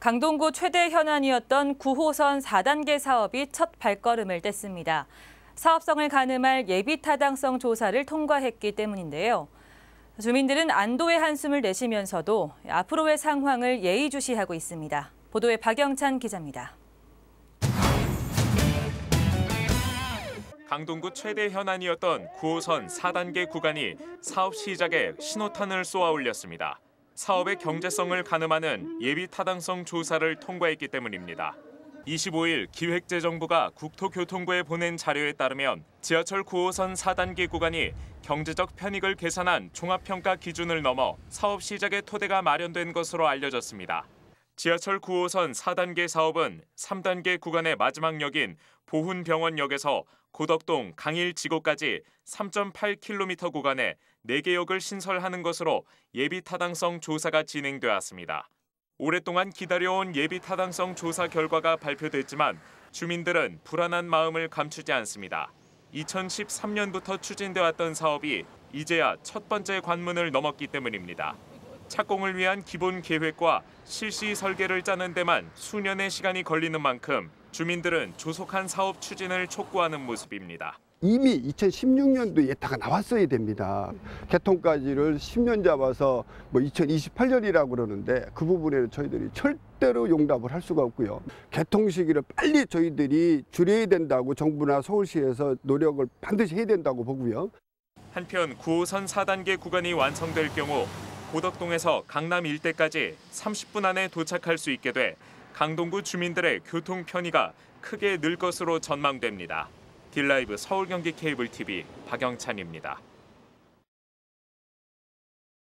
강동구 최대 현안이었던 9호선 4단계 사업이 첫 발걸음을 뗐습니다. 사업성을 가늠할 예비 타당성 조사를 통과했기 때문인데요. 주민들은 안도의 한숨을 내쉬면서도 앞으로의 상황을 예의주시하고 있습니다. 보도에 박영찬 기자입니다. 강동구 최대 현안이었던 9호선 4단계 구간이 사업 시작에 신호탄을 쏘아 올렸습니다. 사업의 경제성을 가늠하는 예비 타당성 조사를 통과했기 때문입니다. 25일 기획재정부가 국토교통부에 보낸 자료에 따르면 지하철 9호선 4단계 구간이 경제적 편익을 계산한 종합평가 기준을 넘어 사업 시작의 토대가 마련된 것으로 알려졌습니다. 지하철 9호선 4단계 사업은 3단계 구간의 마지막 역인 보훈병원역에서 고덕동 강일지구까지 3.8km 구간에 4개 역을 신설하는 것으로 예비 타당성 조사가 진행되었습니다. 오랫동안 기다려온 예비 타당성 조사 결과가 발표됐지만 주민들은 불안한 마음을 감추지 않습니다. 2013년부터 추진되었던 사업이 이제야 첫 번째 관문을 넘었기 때문입니다. 착공을 위한 기본 계획과 실시 설계를 짜는 데만 수년의 시간이 걸리는 만큼 주민들은 조속한 사업 추진을 촉구하는 모습입니다. 이미 2016년도 예타가 나왔어야 됩니다. 개통까지를 10년 잡아서 뭐 2028년이라고 그러는데 그 부분에는 저희들이 절대로 용납을 할 수가 없고요. 개통 시기를 빨리 저희들이 줄여야 된다고 정부나 서울시에서 노력을 반드시 해야 된다고 보고요. 한편 9호선 4단계 구간이 완성될 경우 고덕동에서 강남 일대까지 30분 안에 도착할 수 있게 돼 강동구 주민들의 교통 편의가 크게 늘 것으로 전망됩니다. 딜라이브 서울경기 케이블 TV 박영찬입니다.